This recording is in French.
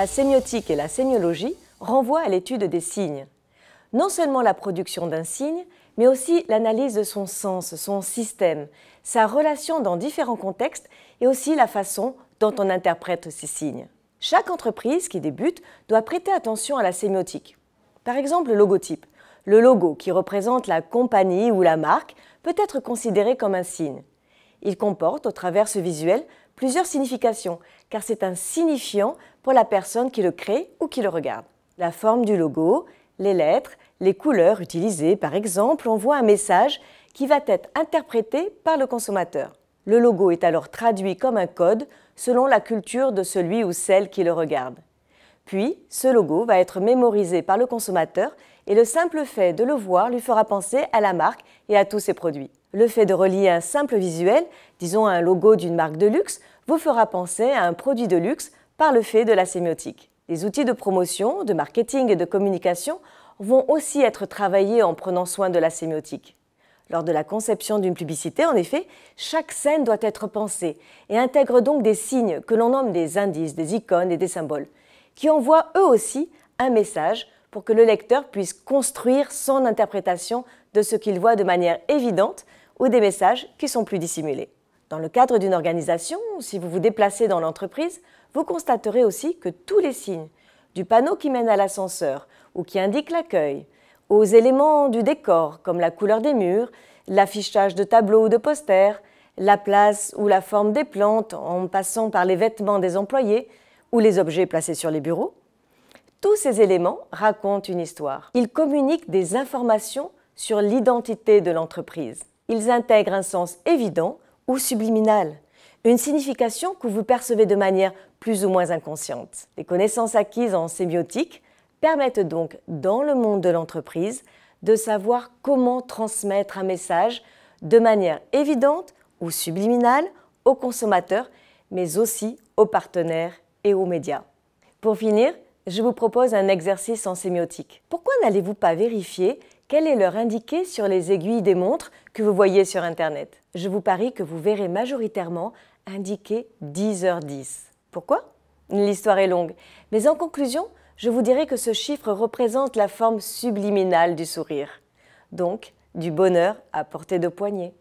La sémiotique et la sémiologie renvoient à l'étude des signes. Non seulement la production d'un signe, mais aussi l'analyse de son sens, son système, sa relation dans différents contextes et aussi la façon dont on interprète ces signes. Chaque entreprise qui débute doit prêter attention à la sémiotique. Par exemple, le logotype. Le logo qui représente la compagnie ou la marque peut être considéré comme un signe. Il comporte, au travers ce visuel, plusieurs significations, car c'est un signifiant pour la personne qui le crée ou qui le regarde. La forme du logo, les lettres, les couleurs utilisées, par exemple, envoient un message qui va être interprété par le consommateur. Le logo est alors traduit comme un code selon la culture de celui ou celle qui le regarde. Puis, ce logo va être mémorisé par le consommateur et le simple fait de le voir lui fera penser à la marque et à tous ses produits. Le fait de relier un simple visuel, disons un logo d'une marque de luxe, vous fera penser à un produit de luxe par le fait de la sémiotique. Les outils de promotion, de marketing et de communication vont aussi être travaillés en prenant soin de la sémiotique. Lors de la conception d'une publicité, en effet, chaque scène doit être pensée et intègre donc des signes que l'on nomme des indices, des icônes et des symboles, qui envoient eux aussi un message pour que le lecteur puisse construire son interprétation de ce qu'il voit de manière évidente ou des messages qui sont plus dissimulés. Dans le cadre d'une organisation, si vous vous déplacez dans l'entreprise, vous constaterez aussi que tous les signes, du panneau qui mène à l'ascenseur ou qui indique l'accueil, aux éléments du décor comme la couleur des murs, l'affichage de tableaux ou de posters, la place ou la forme des plantes en passant par les vêtements des employés ou les objets placés sur les bureaux, tous ces éléments racontent une histoire. Ils communiquent des informations sur l'identité de l'entreprise ils intègrent un sens évident ou subliminal, une signification que vous percevez de manière plus ou moins inconsciente. Les connaissances acquises en sémiotique permettent donc, dans le monde de l'entreprise, de savoir comment transmettre un message de manière évidente ou subliminale aux consommateurs, mais aussi aux partenaires et aux médias. Pour finir, je vous propose un exercice en sémiotique. Pourquoi n'allez-vous pas vérifier quelle est l'heure indiquée sur les aiguilles des montres que vous voyez sur Internet Je vous parie que vous verrez majoritairement indiquer 10h10. Pourquoi L'histoire est longue. Mais en conclusion, je vous dirai que ce chiffre représente la forme subliminale du sourire. Donc, du bonheur à portée de poignet.